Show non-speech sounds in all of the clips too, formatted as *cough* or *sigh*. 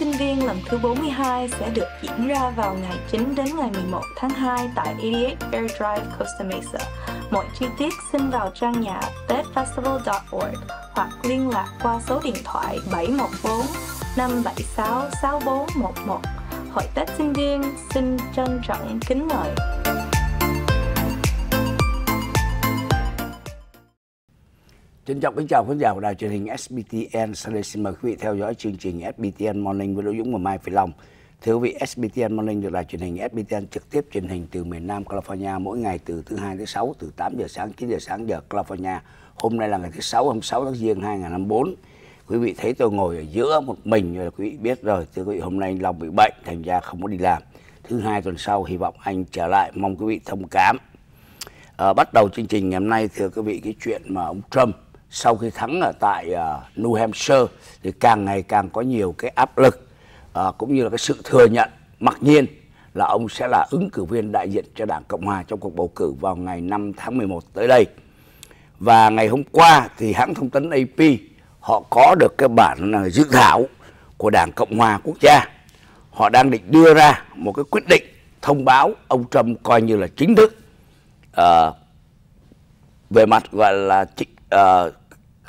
sinh viên lần thứ 42 sẽ được diễn ra vào ngày 9 đến ngày 11 tháng 2 tại 88 Air Drive, Costa Mesa. Mọi chi tiết xin vào trang nhà tedfestival.org hoặc liên lạc qua số điện thoại 714 576 6411. Hội Tết sinh viên xin trân trọng kính mời. Trân trọng kính chào khán giả của đài truyền hình SBTN. Sau đây xin mời quý vị theo dõi chương trình SBTN Morning với Đỗ Dũng và Mai Phi Long. Thưa quý vị, SBTN Morning được đài truyền hình SBTN trực tiếp truyền hình từ miền Nam California mỗi ngày từ thứ hai tới sáu từ 8 giờ sáng 9 giờ sáng giờ California. Hôm nay là ngày thứ sáu, hôm 6 tháng Giêng 2024. Quý vị thấy tôi ngồi ở giữa một mình rồi quý vị biết rồi. Thưa quý vị, hôm nay Long bị bệnh thành ra không có đi làm. Thứ hai tuần sau hy vọng anh trở lại. Mong quý vị thông cảm. À, bắt đầu chương trình ngày hôm nay thưa quý vị cái chuyện mà ông Trump sau khi thắng ở tại uh, New Hampshire thì càng ngày càng có nhiều cái áp lực uh, cũng như là cái sự thừa nhận mặc nhiên là ông sẽ là ứng cử viên đại diện cho Đảng Cộng hòa trong cuộc bầu cử vào ngày 5 tháng 11 tới đây. Và ngày hôm qua thì hãng thông tấn AP họ có được cái bản à, dự thảo của Đảng Cộng hòa quốc gia. Họ đang định đưa ra một cái quyết định thông báo ông Trump coi như là chính thức uh, về mặt gọi là uh,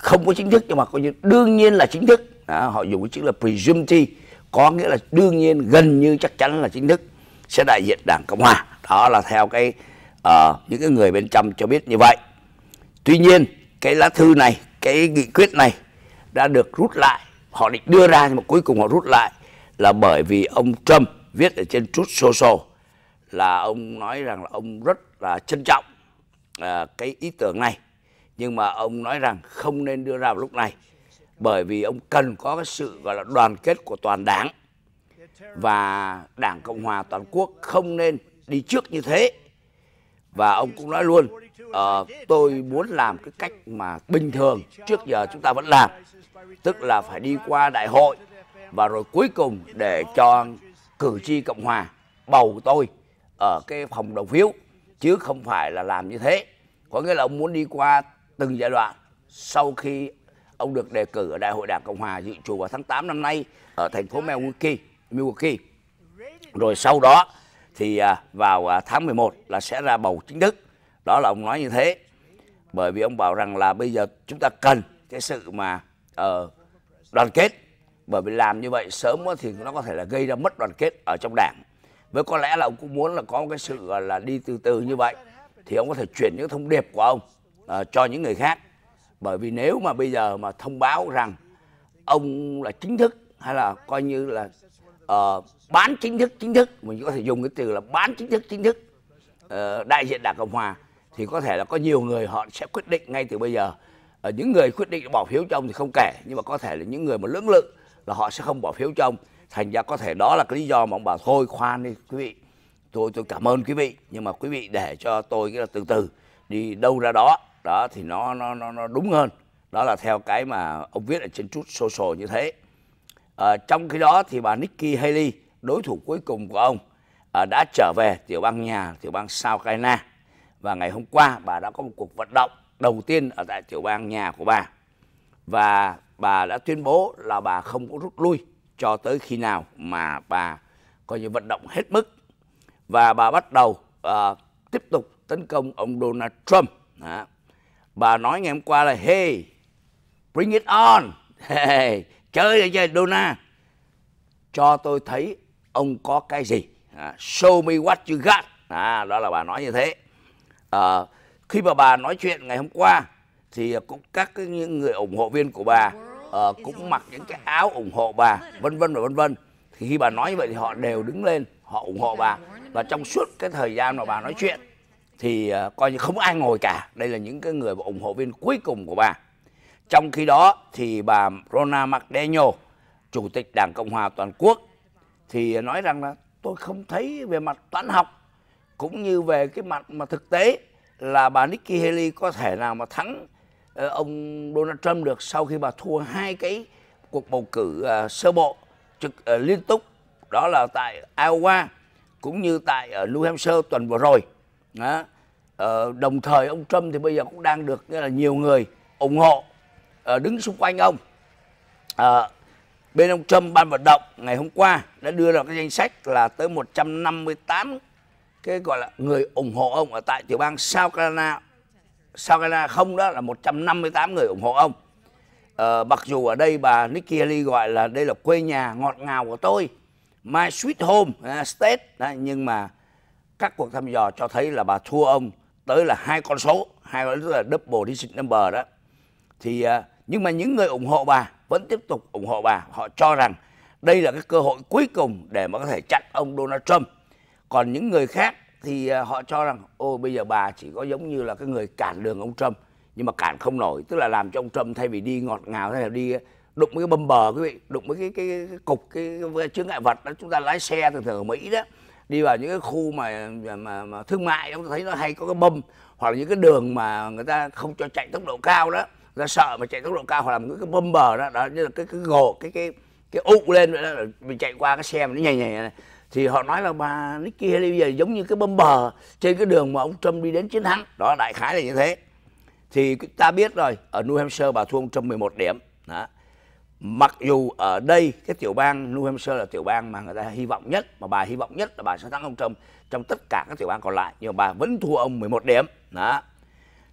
không có chính thức nhưng mà coi như đương nhiên là chính thức à, họ dùng cái chữ là presumty có nghĩa là đương nhiên gần như chắc chắn là chính thức sẽ đại diện đảng cộng hòa đó là theo cái uh, những cái người bên trong cho biết như vậy tuy nhiên cái lá thư này cái nghị quyết này đã được rút lại họ định đưa ra nhưng mà cuối cùng họ rút lại là bởi vì ông trump viết ở trên truth social là ông nói rằng là ông rất là trân trọng uh, cái ý tưởng này nhưng mà ông nói rằng không nên đưa ra lúc này bởi vì ông cần có cái sự gọi là đoàn kết của toàn đảng và đảng cộng hòa toàn quốc không nên đi trước như thế và ông cũng nói luôn uh, tôi muốn làm cái cách mà bình thường trước giờ chúng ta vẫn làm tức là phải đi qua đại hội và rồi cuối cùng để cho cử tri cộng hòa bầu tôi ở cái phòng đầu phiếu chứ không phải là làm như thế có nghĩa là ông muốn đi qua từng giai đoạn sau khi ông được đề cử ở Đại hội Đảng Cộng hòa dự trù vào tháng 8 năm nay ở thành phố Milwaukee, Milwaukee. Rồi sau đó thì à, vào à, tháng 11 là sẽ ra bầu chính thức. Đó là ông nói như thế. Bởi vì ông bảo rằng là bây giờ chúng ta cần cái sự mà uh, đoàn kết. Bởi vì làm như vậy sớm thì nó có thể là gây ra mất đoàn kết ở trong đảng. Với có lẽ là ông cũng muốn là có cái sự là đi từ từ như vậy thì ông có thể chuyển những thông điệp của ông à, cho những người khác bởi vì nếu mà bây giờ mà thông báo rằng ông là chính thức hay là coi như là uh, bán chính thức chính thức mình có thể dùng cái từ là bán chính thức chính thức uh, đại diện đảng cộng hòa thì có thể là có nhiều người họ sẽ quyết định ngay từ bây giờ uh, những người quyết định bỏ phiếu cho ông thì không kể nhưng mà có thể là những người mà lưỡng lự là họ sẽ không bỏ phiếu cho ông thành ra có thể đó là cái lý do mà ông bảo thôi khoan đi quý vị tôi tôi cảm ơn quý vị nhưng mà quý vị để cho tôi cái là từ từ đi đâu ra đó đó thì nó nó nó, nó đúng hơn đó là theo cái mà ông viết ở trên chút social như thế à, trong khi đó thì bà Nikki Haley đối thủ cuối cùng của ông à, đã trở về tiểu bang nhà tiểu bang South Carolina và ngày hôm qua bà đã có một cuộc vận động đầu tiên ở tại tiểu bang nhà của bà và bà đã tuyên bố là bà không có rút lui cho tới khi nào mà bà coi như vận động hết mức và bà bắt đầu uh, tiếp tục tấn công ông Donald Trump. Đó bà nói ngày hôm qua là hey bring it on hey, chơi đi chơi dona cho tôi thấy ông có cái gì à, show me what you got à, đó là bà nói như thế à, khi mà bà nói chuyện ngày hôm qua thì cũng các cái, những người ủng hộ viên của bà uh, cũng mặc những cái áo ủng hộ bà vân vân và vân vân thì khi bà nói như vậy thì họ đều đứng lên họ ủng hộ bà và trong suốt cái thời gian mà bà nói chuyện thì ờ, coi như không ai ngồi cả đây là những cái người ủng hộ viên cuối cùng của bà trong khi đó thì bà Rona McDaniel chủ tịch đảng cộng hòa toàn quốc thì nói rằng là tôi không thấy về mặt toán học cũng như về cái mặt mà thực tế là bà Nikki Haley có thể nào mà thắng ờ, ông Donald Trump được sau khi bà thua hai cái cuộc bầu cử ờ, sơ bộ trực liên tục đó là tại Iowa cũng như tại ở New Hampshire tuần vừa rồi đó. Ờ, đồng thời ông Trump thì bây giờ cũng đang được là nhiều người ủng hộ ờ, đứng xung quanh ông. Ờ, bên ông Trump ban vận động ngày hôm qua đã đưa ra cái danh sách là tới 158 cái gọi là người ủng hộ ông ở tại tiểu bang South Carolina. South Carolina không đó là 158 người ủng hộ ông. Ờ, mặc dù ở đây bà Nikki Haley gọi là đây là quê nhà ngọt ngào của tôi, my sweet home uh, state, đó, à, nhưng mà các cuộc thăm dò cho thấy là bà thua ông tới là hai con số hai con là double digit number đó thì à, nhưng mà những người ủng hộ bà vẫn tiếp tục ủng hộ bà họ cho rằng đây là cái cơ hội cuối cùng để mà có thể chặn ông Donald Trump còn những người khác thì à, họ cho rằng ô bây giờ bà chỉ có giống như là cái người cản đường ông Trump nhưng mà cản không nổi tức là làm cho ông Trump thay vì đi ngọt ngào thế là đi đụng với cái bầm bờ quý vị đụng với cái cái, cái cục cái, cái chướng ngại vật đó chúng ta lái xe thường thường ở Mỹ đó đi vào những cái khu mà mà, mà thương mại ông thấy nó hay có cái bơm hoặc là những cái đường mà người ta không cho chạy tốc độ cao đó người ta sợ mà chạy tốc độ cao hoặc là một cái bơm bờ đó đó như là cái cái gồ cái cái cái ụ lên vậy đó là mình chạy qua cái xe mà nó nhảy nhảy này thì họ nói là bà Nikki Haley bây giờ giống như cái bơm bờ trên cái đường mà ông Trump đi đến chiến thắng đó đại khái là như thế thì ta biết rồi ở New Hampshire bà thua ông Trump 11 điểm đó mặc dù ở đây cái tiểu bang New Hampshire là tiểu bang mà người ta hy vọng nhất mà bà hy vọng nhất là bà sẽ thắng ông Trump trong tất cả các tiểu bang còn lại nhưng mà bà vẫn thua ông 11 điểm đó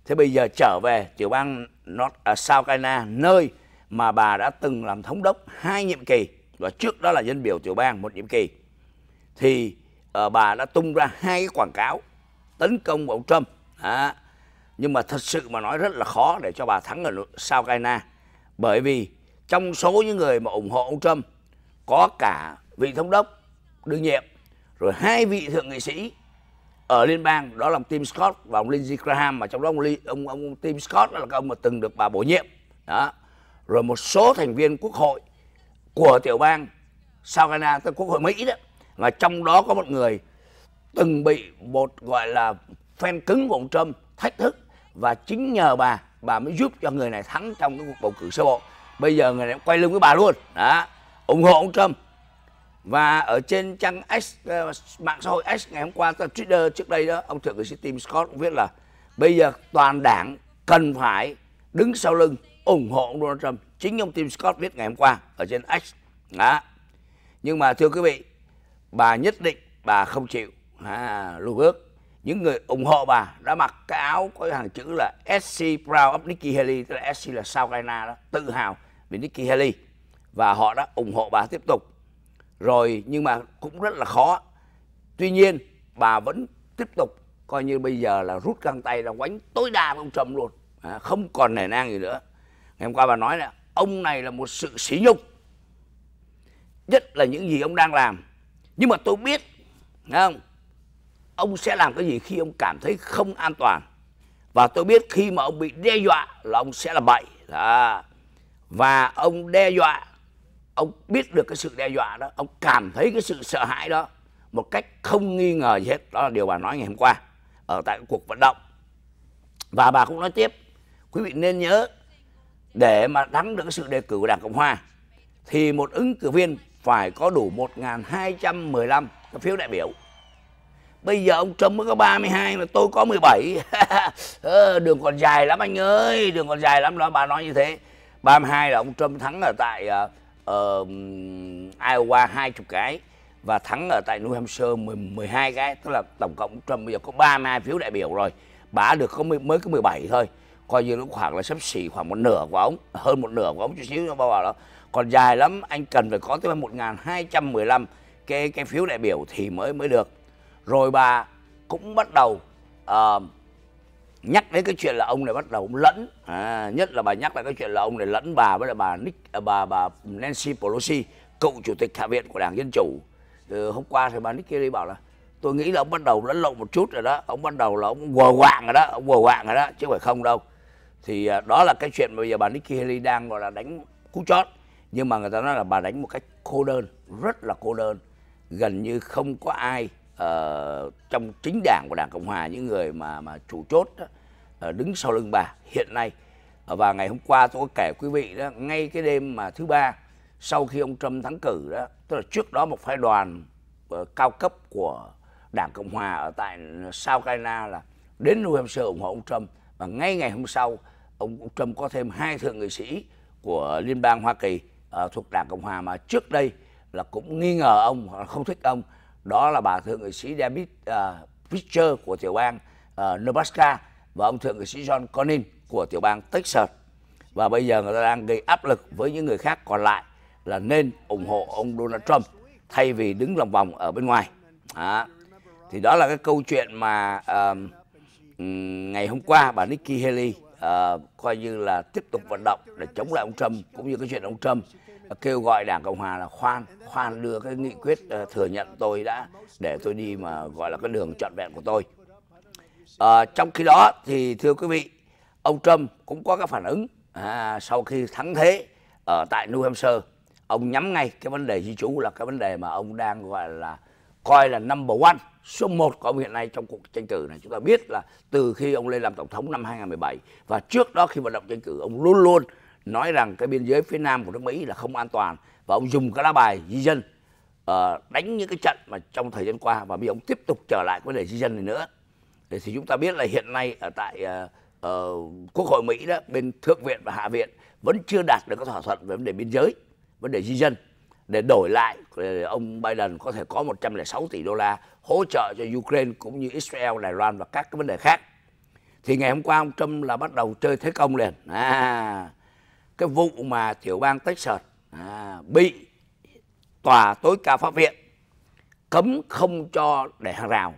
thế bây giờ trở về tiểu bang North à, South Carolina nơi mà bà đã từng làm thống đốc hai nhiệm kỳ và trước đó là dân biểu tiểu bang một nhiệm kỳ thì uh, bà đã tung ra hai cái quảng cáo tấn công ông Trump đó. nhưng mà thật sự mà nói rất là khó để cho bà thắng ở South Carolina bởi vì trong số những người mà ủng hộ ông Trump có cả vị thống đốc đương nhiệm rồi hai vị thượng nghị sĩ ở liên bang đó là ông Tim Scott và ông Lindsey Graham mà trong đó ông ông, ông Tim Scott là ông mà từng được bà bổ nhiệm đó rồi một số thành viên quốc hội của tiểu bang South Carolina tức quốc hội Mỹ đó và trong đó có một người từng bị một gọi là fan cứng của ông Trump thách thức và chính nhờ bà bà mới giúp cho người này thắng trong cái cuộc bầu cử sơ bộ bây giờ người này quay lưng với bà luôn đó ủng hộ ông Trump và ở trên trang X ờ, mạng xã hội X ngày hôm qua Twitter trước đây đó ông thượng nghị sĩ Tim Scott cũng viết là bây giờ toàn đảng cần phải đứng sau lưng ủng hộ ông Donald Trump chính ông Tim Scott viết ngày hôm qua ở trên X đó nhưng mà thưa quý vị bà nhất định bà không chịu à, lùi bước những người ủng hộ bà đã mặc cái áo có hàng chữ là SC Proud of Nikki Haley tức là SC là South Carolina đó tự hào với Nikki Haley và họ đã ủng hộ bà tiếp tục rồi nhưng mà cũng rất là khó tuy nhiên bà vẫn tiếp tục coi như bây giờ là rút găng tay là quánh tối đa ông Trump luôn à, không còn nể nang gì nữa ngày hôm qua bà nói là ông này là một sự sỉ nhục nhất là những gì ông đang làm nhưng mà tôi biết không ông sẽ làm cái gì khi ông cảm thấy không an toàn và tôi biết khi mà ông bị đe dọa là ông sẽ là bậy à, và ông đe dọa ông biết được cái sự đe dọa đó ông cảm thấy cái sự sợ hãi đó một cách không nghi ngờ gì hết đó là điều bà nói ngày hôm qua ở tại cuộc vận động và bà cũng nói tiếp quý vị nên nhớ để mà thắng được cái sự đề cử của đảng cộng hòa thì một ứng cử viên phải có đủ 1.215 cái phiếu đại biểu bây giờ ông Trump mới có 32 mà tôi có 17 *laughs* ờ, đường còn dài lắm anh ơi đường còn dài lắm đó bà nói như thế 32 là ông Trump thắng ở tại uh, Iowa 20 cái và thắng ở tại New Hampshire 12 cái tức là tổng cộng Trump bây giờ có 32 phiếu đại biểu rồi bả được có mới có 17 thôi coi như nó khoảng là sắp xỉ khoảng một nửa của ông hơn một nửa của ông chút xíu nó bao bảo đó còn dài lắm anh cần phải có tới 1215 cái cái phiếu đại biểu thì mới mới được rồi bà cũng bắt đầu uh, nhắc đến cái chuyện là ông này bắt đầu ông lẫn à, nhất là bà nhắc lại cái chuyện là ông này lẫn bà với lại bà Nick à, bà bà Nancy Pelosi cựu chủ tịch hạ viện của đảng dân chủ ừ, hôm qua thì bà Nick Haley bảo là tôi nghĩ là ông bắt đầu lẫn lộn một chút rồi đó ông bắt đầu là ông quờ quạng rồi đó ông quờ quạng rồi đó chứ phải không đâu thì à, đó là cái chuyện mà bây giờ bà Nikki Haley đang gọi là đánh cú chót nhưng mà người ta nói là bà đánh một cách cô đơn rất là cô đơn gần như không có ai uh, trong chính đảng của đảng cộng hòa những người mà mà chủ chốt uh, đứng sau lưng bà hiện nay ờ, và ngày hôm qua tôi có kể quý vị đó ngay cái đêm mà thứ ba sau khi ông trump thắng cử đó tức là trước đó một phái đoàn uh, cao cấp của đảng cộng hòa ở tại south carolina là đến new hampshire ủng hộ ông trump và ngay ngày hôm sau ông trump có thêm hai thượng nghị sĩ của liên bang hoa kỳ uh, thuộc đảng cộng hòa mà trước đây là cũng nghi ngờ ông hoặc là không thích ông đó là bà thượng nghị sĩ David uh, à, Fisher của tiểu bang uh, Nebraska và ông thượng nghị sĩ John Cornyn của tiểu bang Texas và bây giờ người ta đang gây áp lực với những người khác còn lại là nên ủng hộ ông Donald Trump thay vì đứng lòng vòng ở bên ngoài. À, thì đó là cái câu chuyện mà uh, ngày hôm qua bà Nikki Haley uh, coi như là tiếp tục vận động để chống lại ông Trump cũng như cái chuyện ông Trump kêu gọi đảng cộng hòa là khoan khoan đưa cái nghị quyết ờ, thừa nhận tôi đã để tôi đi mà gọi là cái đường trọn vẹn của tôi à, trong khi đó thì thưa quý vị ông trump cũng có cái phản ứng à, sau khi thắng thế ở tại new hampshire ông nhắm ngay cái vấn đề di trú là cái vấn đề mà ông đang gọi là coi là number one số 1 của ông hiện nay trong cuộc tranh cử này chúng ta biết là từ khi ông lên làm tổng thống năm 2017 và trước đó khi vận động tranh cử ông luôn luôn nói rằng cái biên giới phía nam của nước Mỹ là không an toàn và ông dùng cái lá bài di dân uh, đánh những cái trận mà trong thời gian qua và bây giờ ông tiếp tục trở lại vấn đề di dân này nữa thì, thì chúng ta biết là hiện nay ở tại uh, uh, Quốc hội Mỹ đó bên thượng viện và hạ viện vẫn chưa đạt được các thỏa thuận về vấn đề biên giới vấn đề di dân để đổi lại để ông Biden có thể có 106 tỷ đô la hỗ trợ cho Ukraine cũng như Israel, Đài Loan và các cái vấn đề khác thì ngày hôm qua ông Trump là bắt đầu chơi thế công liền à, cái vụ mà tiểu bang Texas à, bị tòa tối cao pháp viện cấm không cho để hàng rào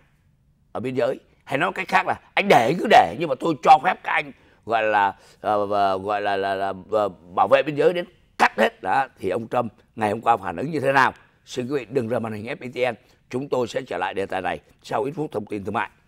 ở biên giới hay nói cách khác là anh để cứ để nhưng mà tôi cho phép các anh gọi là uh, gọi là, là, là uh, bảo vệ biên giới đến cắt hết đó thì ông Trump ngày hôm qua phản ứng như thế nào xin quý vị đừng rời màn hình FPTN chúng tôi sẽ trở lại đề tài này sau ít phút thông tin thương mại